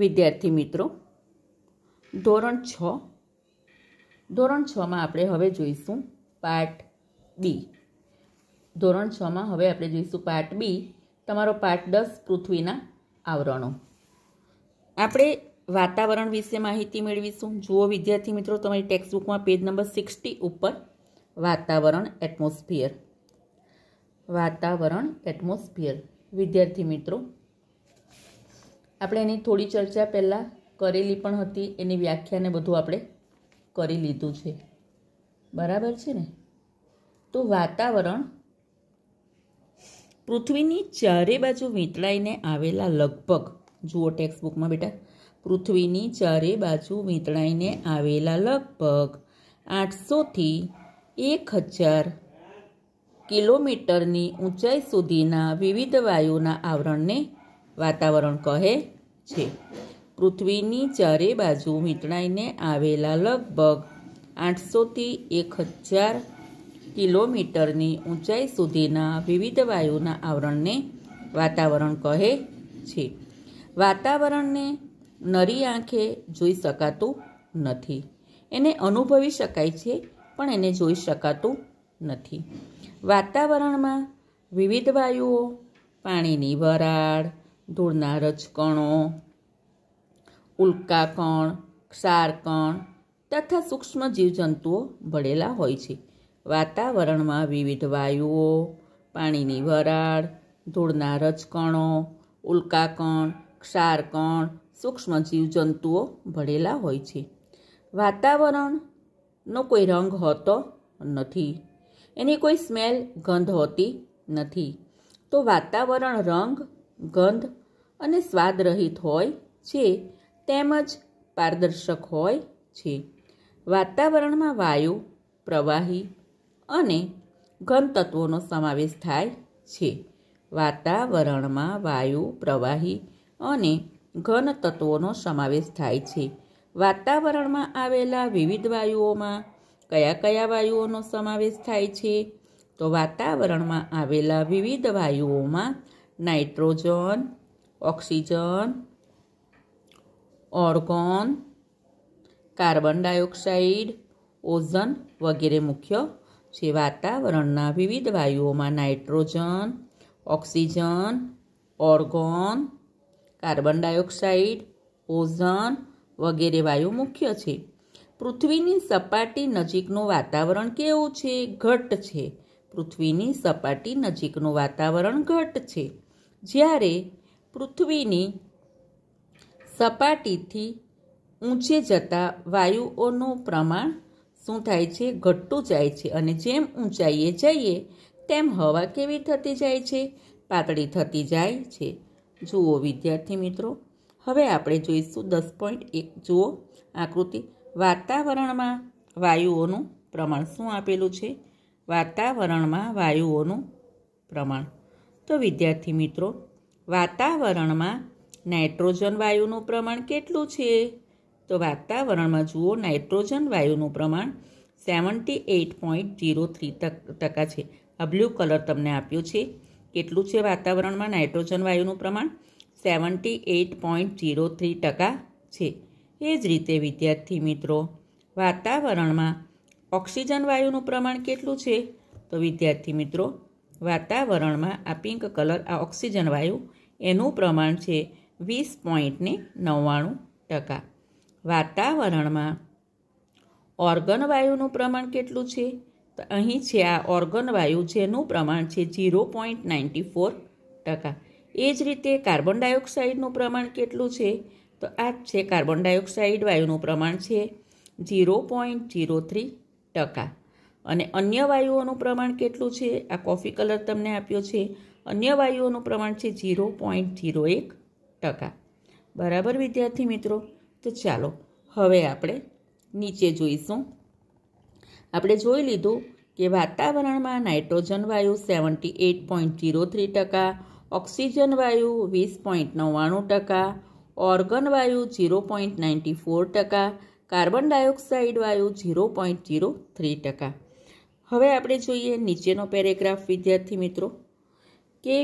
વિદ્યાર્થી મિત્રો ધોરણ છ ધોરણ છમાં આપણે હવે જોઈશું પાર્ટ બી ધોરણ છમાં હવે આપણે જોઈશું પાર્ટ બી તમારો પાર્ટ દસ પૃથ્વીના આવરણો આપણે વાતાવરણ વિશે માહિતી મેળવીશું જુઓ વિદ્યાર્થી મિત્રો તમારી ટેક્સ્ટબુકમાં પેજ નંબર સિક્સટી ઉપર વાતાવરણ એટમોસ્ફિયર વાતાવરણ એટમોસ્ફિયર વિદ્યાર્થી મિત્રો આપણે એની થોડી ચર્ચા પહેલાં કરેલી પણ હતી એની વ્યાખ્યાને બધું આપણે કરી લીધું છે બરાબર છે ને તો વાતાવરણ પૃથ્વીની ચારે બાજુ વીંતળાઈને આવેલા લગભગ જુઓ ટેક્સ્ટબુકમાં બેટા પૃથ્વીની ચારે બાજુ વીંતળાઈને આવેલા લગભગ આઠસોથી એક હજાર કિલોમીટરની ઊંચાઈ સુધીના વિવિધ વાયુના આવરણને વાતાવરણ કહે છે પૃથ્વીની ચારે બાજુ વીંટણાઈને આવેલા લગભગ આઠસોથી એક હજાર કિલોમીટરની ઊંચાઈ સુધીના વિવિધ વાયુના આવરણને વાતાવરણ કહે છે વાતાવરણને નરી આંખે જોઈ શકાતું નથી એને અનુભવી શકાય છે પણ એને જોઈ શકાતું નથી વાતાવરણમાં વિવિધ વાયુઓ પાણીની વરાળ ધૂળના રજકણો ઉલ્કાકણ ક્ષારકણ તથા સૂક્ષ્મ જીવજંતુઓ ભળેલા હોય છે વાતાવરણમાં વિવિધ વાયુઓ પાણીની વરાળ ધૂળના રજકણો ઉલ્કાકણ ક્ષારકણ સૂક્ષ્મ જીવજંતુઓ ભળેલા હોય છે વાતાવરણનો કોઈ રંગ હોતો નથી એની કોઈ સ્મેલ ગંધ હોતી નથી તો વાતાવરણ રંગ ગંધ અને સ્વાદરહિત હોય છે તેમજ પારદર્શક હોય છે વાતાવરણમાં વાયુ પ્રવાહી અને ઘન તત્વોનો સમાવેશ થાય છે વાતાવરણમાં વાયુ પ્રવાહી અને ઘન તત્વોનો સમાવેશ થાય છે વાતાવરણમાં આવેલા વિવિધ વાયુઓમાં કયા કયા વાયુઓનો સમાવેશ થાય છે તો વાતાવરણમાં આવેલા વિવિધ વાયુઓમાં nitrogen oxygen argon carbon dioxide ozone વગેરે મુખ્ય છે વાતાવરણના વિવિધ વાયુઓમાં nitrogen oxygen argon carbon dioxide ozone વગેરે વાયુ મુખ્ય છે પૃથ્વીની સપાટી નજીકનું વાતાવરણ કેવું છે ઘટ્ટ છે પૃથ્વીની સપાટી નજીકનું વાતાવરણ ઘટ છે જ્યારે પૃથ્વીની સપાટીથી ઊંચે જતાં વાયુઓનું પ્રમાણ શું થાય છે ઘટતું જાય છે અને જેમ ઊંચાઈએ જઈએ તેમ હવા કેવી થતી જાય છે પાતળી થતી જાય છે જુઓ વિદ્યાર્થી મિત્રો હવે આપણે જોઈશું દસ પોઈન્ટ એક જુઓ આકૃતિ વાતાવરણમાં વાયુઓનું પ્રમાણ શું આપેલું છે વાતાવરણમાં વાયુઓનું પ્રમાણ તો વિદ્યાર્થી મિત્રો વાતાવરણમાં નાઇટ્રોજન વાયુનું પ્રમાણ કેટલું છે તો વાતાવરણમાં જુઓ નાઇટ્રોજન વાયુનું પ્રમાણ seventy eight point zero three ટકા છે આ બ્લુ કલર તમને આપ્યો છે કેટલું છે વાતાવરણમાં નાઇટ્રોજન વાયુનું પ્રમાણ seventy eight point zero three ટકા છે એ જ રીતે વિદ્યાર્થી મિત્રો વાતાવરણમાં ઓક્સિજન વાયુનું પ્રમાણ કેટલું છે તો વિદ્યાર્થી મિત્રો વાતાવરણમાં આ પિંક કલર આ ઓક્સિજન વાયુ એનું પ્રમાણ છે વીસ પોઈન્ટને નવ્વાણું ટકા વાતાવરણમાં ઓર્ગન વાયુનું પ્રમાણ કેટલું છે તો અહીં છે આ ઓર્ગન વાયુ જેનું પ્રમાણ છે ઝીરો પોઈન્ટ નાઇન્ટી ફોર ટકા એ જ રીતે કાર્બન ડાયોક્સાઇડનું પ્રમાણ કેટલું છે તો આ છે કાર્બન ડાયોક્સાઇડ વાયુનું પ્રમાણ છે ઝીરો પોઈન્ટ ઝીરો થ્રી ટકા અને અન્ય વાયુઓનું પ્રમાણ કેટલું છે આ કોફી કલર તમને આપ્યો છે અન્ય વાયુઓનું પ્રમાણ છે ઝીરો પોઈન્ટ ઝીરો એક ટકા બરાબર વિદ્યાર્થી મિત્રો તો ચાલો હવે આપણે નીચે જોઈશું આપણે જોઈ લીધું કે વાતાવરણમાં નાઇટ્રોજન વાયુ seventy eight point zero three ટકા ઓક્સિજન વાયુ વીસ પોઈન્ટ નવ્વાણું ટકા ઓર્ગન વાયુ ઝીરો પોઈન્ટ નાઇન્ટી ફોર ટકા કાર્બન ડાયોક્સાઇડ વાયુ ઝીરો પોઈન્ટ ઝીરો થ્રી ટકા હવે આપણે જોઈએ નીચેનો પેરેગ્રાફ વિદ્યાર્થી મિત્રો કે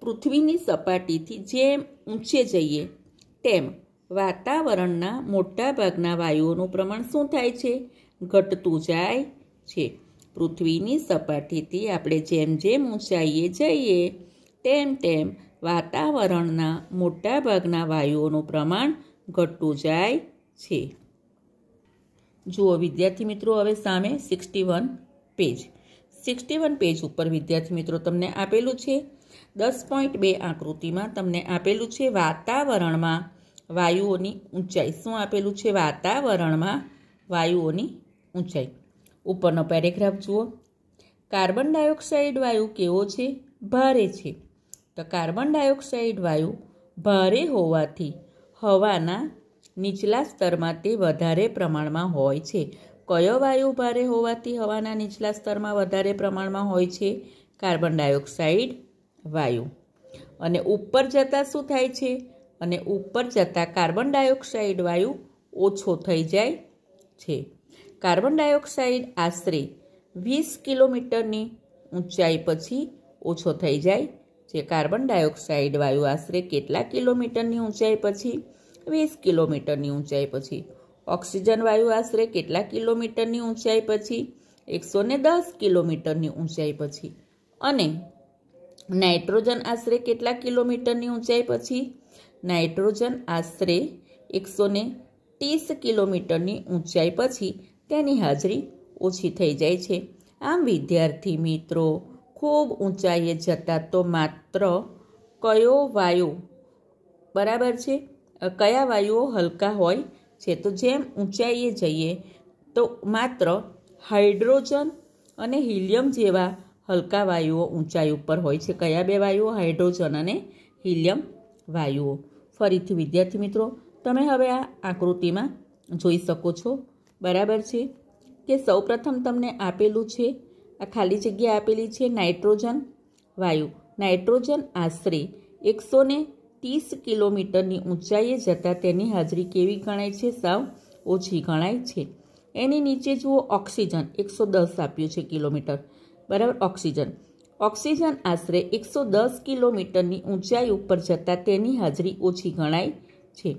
પૃથ્વીની સપાટીથી જેમ ઊંચે જઈએ તેમ વાતાવરણના મોટાભાગના વાયુઓનું પ્રમાણ શું થાય છે ઘટતું જાય છે પૃથ્વીની સપાટીથી આપણે જેમ જેમ ઊંચાઈએ જઈએ તેમ તેમ વાતાવરણના મોટાભાગના વાયુઓનું પ્રમાણ ઘટતું જાય છે જુઓ વિદ્યાર્થી મિત્રો હવે સામે sixty one page sixty one page ઉપર વિદ્યાર્થી મિત્રો તમને આપેલું છે દસ પોઈન્ટ બે આકૃતિમાં તમને આપેલું છે વાતાવરણમાં વાયુઓની ઊંચાઈ શું આપેલું છે વાતાવરણમાં વાયુઓની ઊંચાઈ ઉપરનો પેરેગ્રાફ જુઓ કાર્બન ડાયોક્સાઇડ વાયુ કેવો છે ભારે છે તો કાર્બન ડાયોક્સાઇડ વાયુ ભારે હોવાથી હવાના નીચલા સ્તરમાં તે વધારે પ્રમાણમાં હોય છે કયો વાયુ ભારે હોવાથી હવાના નીચલા સ્તરમાં વધારે પ્રમાણમાં હોય છે કાર્બન ડાયોક્સાઇડ વાયુ અને ઉપર જતાં શું થાય છે અને ઉપર જતાં કાર્બન ડાયોક્સાઇડ વાયુ ઓછો થઈ જાય છે કાર્બન ડાયોક્સાઇડ આશરે વીસ કિલોમીટરની ઊંચાઈ પછી ઓછો થઈ જાય છે કાર્બન ડાયોક્સાઇડ વાયુ આશરે કેટલા કિલોમીટરની ઊંચાઈ પછી વીસ કિલોમીટરની ઊંચાઈ પછી ઓક્સિજન વાયુ આશરે કેટલા કિલોમીટરની ઊંચાઈ પછી એકસો ને દસ કિલોમીટરની ઊંચાઈ પછી અને નાઇટ્રોજન આશરે કેટલા કિલોમીટરની ઊંચાઈ પછી નાઇટ્રોજન આશરે એકસો ને ત્રીસ કિલોમીટરની ઊંચાઈ પછી તેની હાજરી ઓછી થઈ જાય છે આમ વિદ્યાર્થી મિત્રો ખૂબ ઊંચાઈએ જતા તો માત્ર કયો વાયુ બરાબર છે કયા વાયુઓ હલકા હોય છે તો જેમ ઊંચાઈએ જઈએ તો માત્ર હાઇડ્રોજન અને હિલિયમ જેવા હલકા વાયુઓ ઊંચાઈ ઉપર હોય છે કયા બે વાયુઓ હાઇડ્રોજન અને હિલિયમ વાયુઓ ફરીથી વિદ્યાર્થી મિત્રો તમે હવે આ આકૃતિમાં જોઈ શકો છો બરાબર છે કે સૌપ્રથમ તમને આપેલું છે આ ખાલી જગ્યા આપેલી છે નાઇટ્રોજન વાયુ નાઇટ્રોજન આશરે એકસો ત્રીસ કિલોમીટરની ઊંચાઈએ જતાં તેની હાજરી કેવી ગણાય છે સાવ ઓછી ગણાય છે એની નીચે જુઓ ઓક્સિજન એકસો દસ આપ્યું છે કિલોમીટર બરાબર ઓક્સિજન ઓક્સિજન આશરે એકસો દસ કિલોમીટરની ઊંચાઈ ઉપર જતાં તેની હાજરી ઓછી ગણાય છે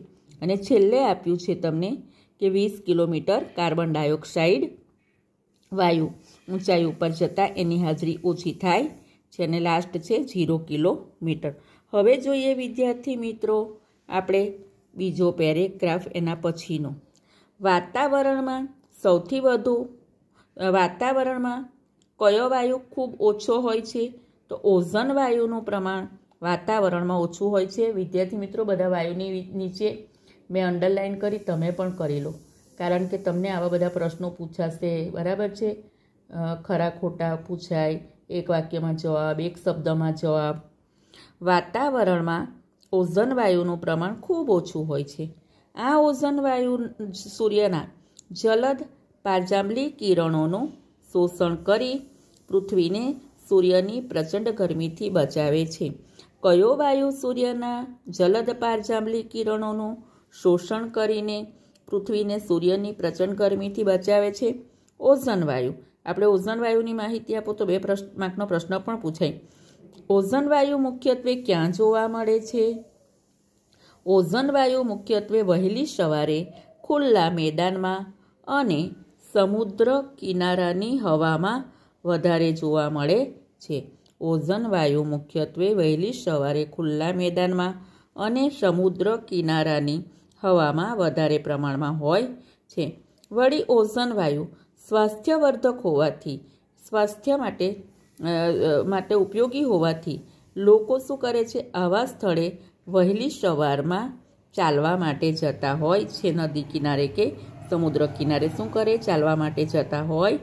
અને છેલ્લે આપ્યું છે તમને કે વીસ કિલોમીટર કાર્બન ડાયોક્સાઇડ વાયુ ઊંચાઈ ઉપર જતાં એની હાજરી ઓછી થાય છે અને લાસ્ટ છે ઝીરો કિલોમીટર હવે જોઈએ વિદ્યાર્થી મિત્રો આપણે બીજો પેરેગ્રાફ એના પછીનો વાતાવરણમાં સૌથી વધુ વાતાવરણમાં કયો વાયુ ખૂબ ઓછો હોય છે તો ઓઝન વાયુનું પ્રમાણ વાતાવરણમાં ઓછું હોય છે વિદ્યાર્થી મિત્રો બધા વાયુની નીચે મેં અંડરલાઇન કરી તમે પણ કરી લો કારણ કે તમને આવા બધા પ્રશ્નો પૂછાશે બરાબર છે ખરા ખોટા પૂછાય એક વાક્યમાં જવાબ એક શબ્દમાં જવાબ વાતાવરણમાં ઓઝન વાયુનું પ્રમાણ ખૂબ ઓછું હોય છે આ ઓઝન વાયુ સૂર્યના જલદ પાજાંબલી કિરણોનું શોષણ કરી પૃથ્વીને સૂર્યની પ્રચંડ ગરમીથી બચાવે છે કયો વાયુ સૂર્યના જલદ પારજાંબલી કિરણોનું શોષણ કરીને પૃથ્વીને સૂર્યની પ્રચંડ ગરમીથી બચાવે છે ઓઝન વાયુ આપણે ઓઝન વાયુની માહિતી આપો તો બે પ્રશ્ન માર્કનો પ્રશ્ન પણ પૂછાય ઓઝન વાયુ મુખ્યત્વે ક્યાં જોવા મળે છે ઓઝન વાયુ મુખ્યત્વે વહેલી સવારે ખુલ્લા મેદાનમાં અને સમુદ્ર કિનારાની હવામાં વધારે જોવા મળે છે ઓઝન વાયુ મુખ્યત્વે વહેલી સવારે ખુલ્લા મેદાનમાં અને સમુદ્ર કિનારાની હવામાં વધારે પ્રમાણમાં હોય છે વળી ઓઝન વાયુ સ્વાસ્થ્યવર્ધક હોવાથી સ્વાસ્થ્ય માટે માટે ઉપયોગી હોવાથી લોકો શું કરે છે આવા સ્થળે વહેલી સવારમાં ચાલવા માટે જતા હોય છે નદી કિનારે કે સમુદ્ર કિનારે શું કરે ચાલવા માટે જતા હોય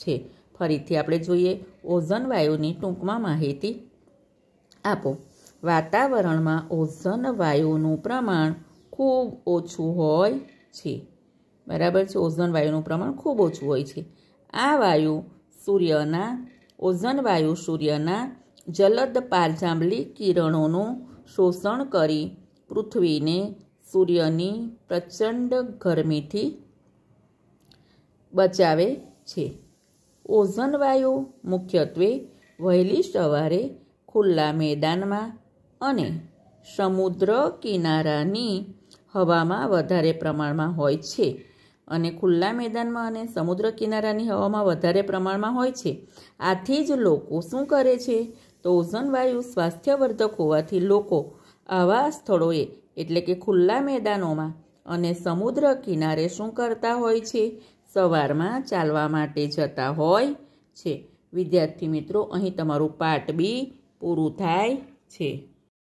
છે ફરીથી આપણે જોઈએ ઓઝન વાયુની ટૂંકમાં માહિતી આપો વાતાવરણમાં ઓઝન વાયુનું પ્રમાણ ખૂબ ઓછું હોય છે બરાબર છે ઓઝન વાયુનું પ્રમાણ ખૂબ ઓછું હોય છે આ વાયુ સૂર્યના ઓઝન વાયુ સૂર્યના જલદ પારજાંબલી કિરણોનું શોષણ કરી પૃથ્વીને સૂર્યની પ્રચંડ ગરમીથી બચાવે છે ઓઝન વાયુ મુખ્યત્વે વહેલી સવારે ખુલ્લા મેદાનમાં અને સમુદ્ર કિનારાની હવામાં વધારે પ્રમાણમાં હોય છે અને ખુલ્લા મેદાનમાં અને સમુદ્ર કિનારાની હવામાં વધારે પ્રમાણમાં હોય છે આથી જ લોકો શું કરે છે તો ઓઝન વાયુ સ્વાસ્થ્યવર્ધક હોવાથી લોકો આવા સ્થળોએ એટલે કે ખુલ્લા મેદાનોમાં અને સમુદ્ર કિનારે શું કરતા હોય છે સવારમાં ચાલવા માટે જતા હોય છે વિદ્યાર્થી મિત્રો અહીં તમારું પાઠ બી પૂરું થાય છે